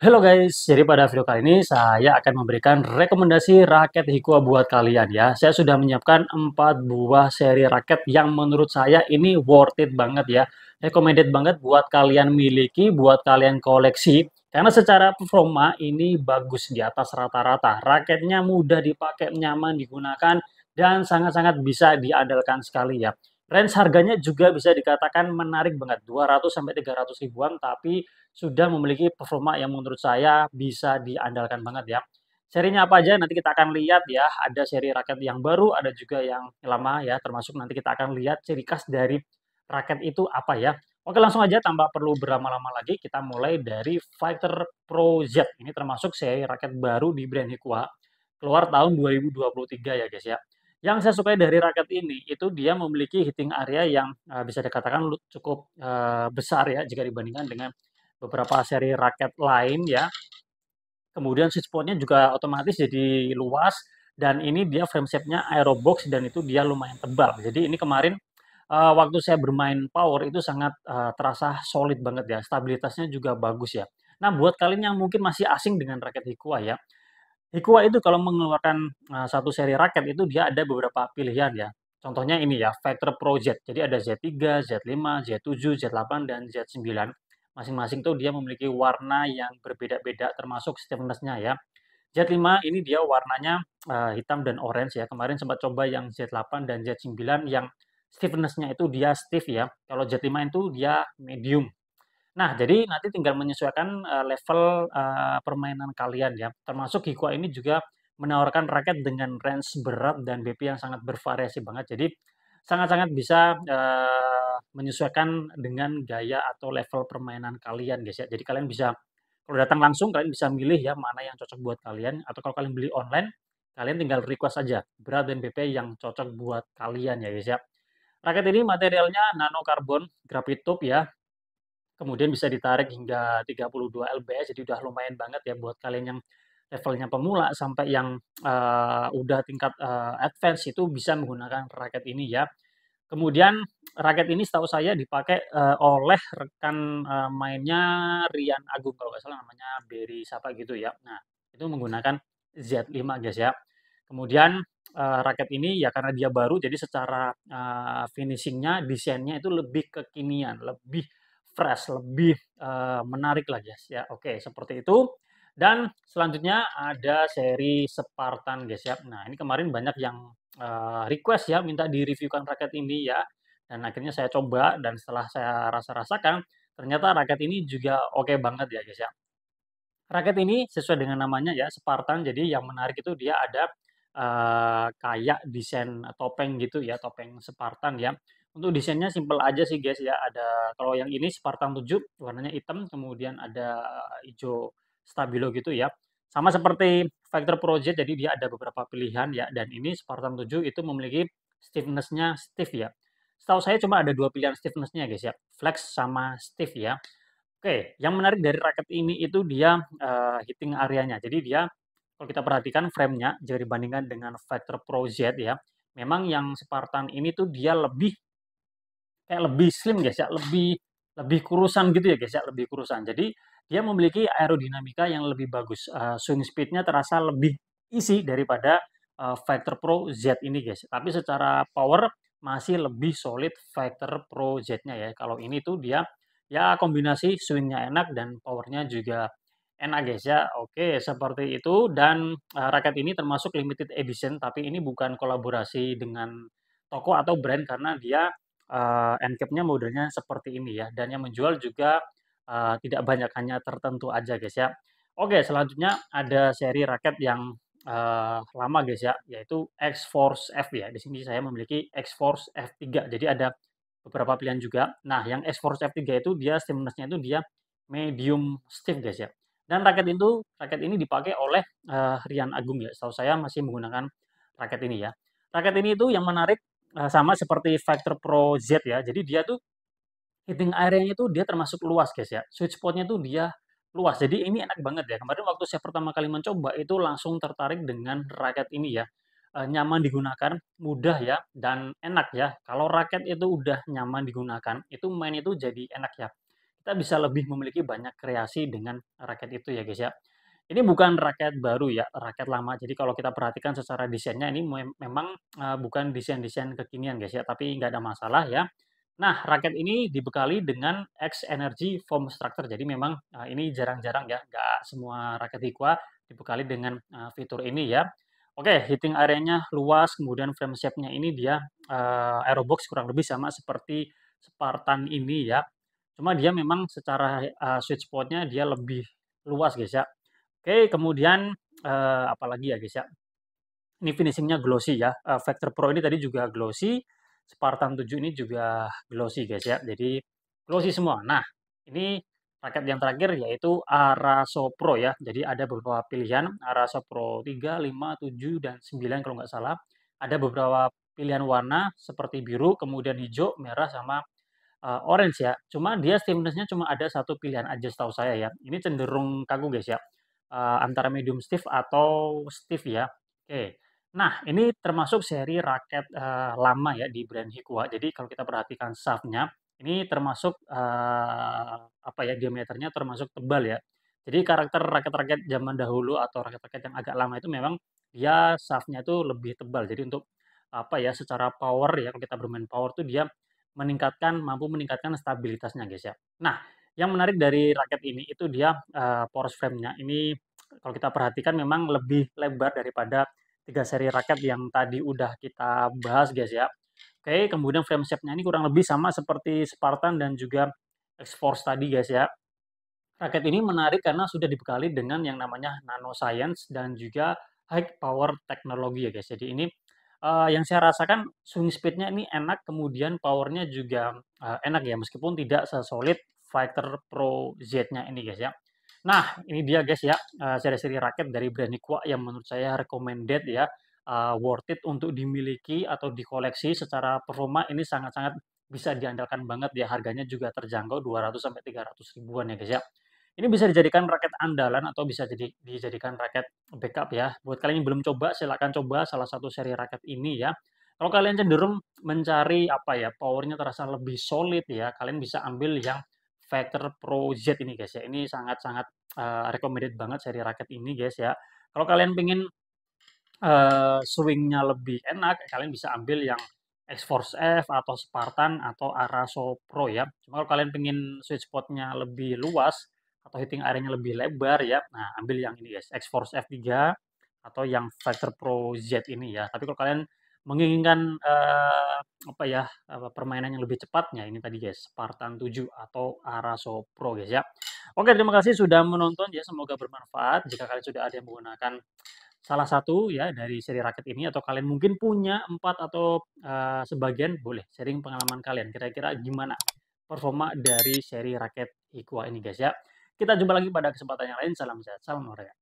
Halo guys, jadi pada video kali ini saya akan memberikan rekomendasi raket Hikuwa buat kalian ya. Saya sudah menyiapkan 4 buah seri raket yang menurut saya ini worth it banget ya. Recommended banget buat kalian miliki, buat kalian koleksi. Karena secara performa ini bagus di atas rata-rata. Raketnya mudah dipakai, nyaman digunakan, dan sangat-sangat bisa diandalkan sekali ya range harganya juga bisa dikatakan menarik banget 200 sampai 300 ribuan tapi sudah memiliki performa yang menurut saya bisa diandalkan banget ya. Serinya apa aja nanti kita akan lihat ya. Ada seri raket yang baru, ada juga yang lama ya termasuk nanti kita akan lihat ciri khas dari raket itu apa ya. Oke langsung aja tanpa perlu berlama-lama lagi kita mulai dari Fighter Pro Z. Ini termasuk seri raket baru di brand Hikua keluar tahun 2023 ya guys ya. Yang saya sukai dari raket ini itu dia memiliki hitting area yang uh, bisa dikatakan cukup uh, besar ya jika dibandingkan dengan beberapa seri raket lain ya. Kemudian switchboardnya juga otomatis jadi luas dan ini dia frame shape-nya aerobox dan itu dia lumayan tebal. Jadi ini kemarin uh, waktu saya bermain power itu sangat uh, terasa solid banget ya. Stabilitasnya juga bagus ya. Nah, buat kalian yang mungkin masih asing dengan raket Hikua ya, Hikuwa itu kalau mengeluarkan, uh, satu seri raket itu dia ada beberapa pilihan ya. Contohnya ini ya, Fighter Pro Z. Jadi ada Z3, Z5, Z7, Z8, dan Z9. Masing-masing tuh dia memiliki warna yang berbeda-beda termasuk stiffness-nya ya. Z5 ini dia warnanya, uh, hitam dan orange ya. Kemarin sempat coba yang Z8 dan Z9 yang stiffness-nya itu dia stiff ya. Kalau Z5 itu dia medium. Nah, jadi nanti tinggal menyesuaikan, uh, level, uh, permainan kalian ya, termasuk Hikua ini juga menawarkan raket dengan range berat dan BP yang sangat bervariasi banget. Jadi sangat-sangat bisa, uh, menyesuaikan dengan gaya atau level permainan kalian guys ya. Jadi kalian bisa kalau datang langsung kalian bisa milih ya mana yang cocok buat kalian atau kalau kalian beli online, kalian tinggal request saja berat dan BP yang cocok buat kalian ya guys ya. Raket ini materialnya nano karbon graphite ya kemudian bisa ditarik hingga 32 lbs jadi udah lumayan banget ya buat kalian yang levelnya pemula sampai yang uh, udah tingkat uh, advance itu bisa menggunakan raket ini ya kemudian raket ini setahu saya dipakai uh, oleh rekan uh, mainnya Rian Agung kalau nggak salah namanya Beri siapa gitu ya nah itu menggunakan Z5 guys ya kemudian uh, raket ini ya karena dia baru jadi secara uh, finishingnya desainnya itu lebih kekinian lebih fresh, lebih uh, menarik lah guys ya. Oke, seperti itu. Dan selanjutnya ada seri Spartan guys ya. Nah, ini kemarin banyak yang uh, request ya minta direviewkan raket ini ya. Dan akhirnya saya coba dan setelah saya rasa-rasakan ternyata raket ini juga oke okay banget ya guys ya. Raket ini sesuai dengan namanya ya Spartan. Jadi yang menarik itu dia ada uh, kayak desain topeng gitu ya, topeng Spartan ya. Untuk desainnya simple aja sih guys ya. Ada kalau yang ini Spartan 7 warnanya hitam, kemudian ada hijau stabilo gitu ya. Sama seperti Factor Project jadi dia ada beberapa pilihan ya dan ini Spartan 7 itu memiliki stiffnessnya stiff ya. Setahu saya cuma ada dua pilihan stiffnessnya guys ya. Flex sama stiff ya. Oke, yang menarik dari raket ini itu dia uh, eh, hitting areanya. Jadi dia kalau kita perhatikan framenya jika dibandingkan dengan Factor Project ya, memang yang Spartan ini tuh dia lebih kayak lebih slim guys ya, lebih lebih kurusan gitu ya guys ya, lebih kurusan. Jadi dia memiliki aerodinamika yang lebih bagus. Uh, swing speednya terasa lebih isi daripada uh, eh, Factor Pro Z ini guys. Tapi secara power masih lebih solid Factor Pro Z-nya ya. Kalau ini tuh dia ya kombinasi swingnya enak dan powernya juga enak guys ya. Oke seperti itu dan uh, raket ini termasuk limited edition tapi ini bukan kolaborasi dengan toko atau brand karena dia uh, eh, endcapnya modelnya seperti ini ya dan yang menjual juga uh, tidak banyak hanya tertentu aja guys ya oke selanjutnya ada seri raket yang uh, lama guys ya yaitu X Force F ya di sini saya memiliki X Force F3 jadi ada beberapa pilihan juga nah yang X Force F3 itu dia stimulusnya itu dia medium stiff guys ya dan raket itu raket ini dipakai oleh uh, Rian Agung ya setahu saya masih menggunakan raket ini ya raket ini itu yang menarik Eh, sama seperti Factor Pro Z ya. Jadi dia tuh hitting area-nya tuh dia termasuk luas guys ya. Sweet spot-nya tuh dia luas. Jadi ini enak banget ya. Kemarin waktu saya pertama kali mencoba itu langsung tertarik dengan raket ini ya. E, nyaman digunakan, mudah ya, dan enak ya. Kalau raket itu udah nyaman digunakan, itu main itu jadi enak ya. Kita bisa lebih memiliki banyak kreasi dengan raket itu ya guys ya ini bukan raket baru ya, raket lama. Jadi kalau kita perhatikan secara desainnya ini memang eh, bukan desain-desain kekinian guys ya, tapi nggak ada masalah ya. Nah, raket ini dibekali dengan X Energy Foam Structure. Jadi memang eh, ini jarang-jarang ya, nggak semua raket Hikwa dibekali dengan eh, fitur ini ya. Oke, okay, hitting areanya luas, kemudian frame shape-nya ini dia uh, aerobox kurang lebih sama seperti Spartan ini ya. Cuma dia memang secara uh, switch spot-nya dia lebih luas guys ya Oke, kemudian uh, eh, apalagi ya guys ya. Ini finishingnya glossy ya. Uh, Vector Pro ini tadi juga glossy. Spartan 7 ini juga glossy guys ya. Jadi glossy semua. Nah, ini raket yang terakhir yaitu Araso Pro ya. Jadi ada beberapa pilihan Araso Pro 3, 5, 7 dan 9 kalau nggak salah. Ada beberapa pilihan warna seperti biru, kemudian hijau, merah sama uh, orange ya. Cuma dia stimulusnya cuma ada satu pilihan aja setahu saya ya. Ini cenderung kaku guys ya uh, antara medium stiff atau stiff ya. Oke. Nah, ini termasuk seri raket uh, lama ya di brand Hikuwa. Jadi kalau kita perhatikan shaftnya, ini termasuk uh, apa ya diameternya termasuk tebal ya. Jadi karakter raket-raket zaman dahulu atau raket-raket yang agak lama itu memang dia shaftnya itu lebih tebal. Jadi untuk apa ya secara power ya kalau kita bermain power tuh dia meningkatkan mampu meningkatkan stabilitasnya guys ya. Nah, yang menarik dari raket ini itu dia uh, eh, poros frame-nya. Ini kalau kita perhatikan memang lebih lebar daripada tiga seri raket yang tadi udah kita bahas guys ya. Oke, kemudian frame shape-nya ini kurang lebih sama seperti Spartan dan juga X-Force tadi guys ya. Raket ini menarik karena sudah dibekali dengan yang namanya nanoscience dan juga high power teknologi ya guys. Jadi ini uh, yang saya rasakan swing speed-nya ini enak, kemudian powernya juga uh, enak ya, meskipun tidak sesolid Fighter Pro Z-nya ini guys ya. Nah, ini dia guys ya, eh, seri-seri raket dari brand Nikwa yang menurut saya recommended ya, uh, worth it untuk dimiliki atau dikoleksi secara performa ini sangat-sangat bisa diandalkan banget ya, harganya juga terjangkau 200 sampai 300 ribuan ya guys ya. Ini bisa dijadikan raket andalan atau bisa jadi dijadikan raket backup ya. Buat kalian yang belum coba, silahkan coba salah satu seri raket ini ya. Kalau kalian cenderung mencari apa ya, powernya terasa lebih solid ya, kalian bisa ambil yang Fighter Pro Z ini guys ya. Ini sangat-sangat uh, recommended banget seri raket ini guys ya. Kalau kalian pengen uh, eh, swingnya lebih enak, kalian bisa ambil yang X-Force F atau Spartan atau Araso Pro ya. Cuma kalau kalian pengen switch spotnya lebih luas atau hitting areanya lebih lebar ya, nah ambil yang ini guys, X-Force F3 atau yang Factor Pro Z ini ya. Tapi kalau kalian menginginkan uh, apa ya permainan yang lebih cepatnya ini tadi guys Spartan 7 atau Araso Pro guys ya. Oke terima kasih sudah menonton ya semoga bermanfaat jika kalian sudah ada yang menggunakan salah satu ya dari seri raket ini atau kalian mungkin punya empat atau uh, sebagian boleh sharing pengalaman kalian kira-kira gimana performa dari seri raket Iqua ini guys ya. Kita jumpa lagi pada kesempatan yang lain. Salam sehat, salam olahraga.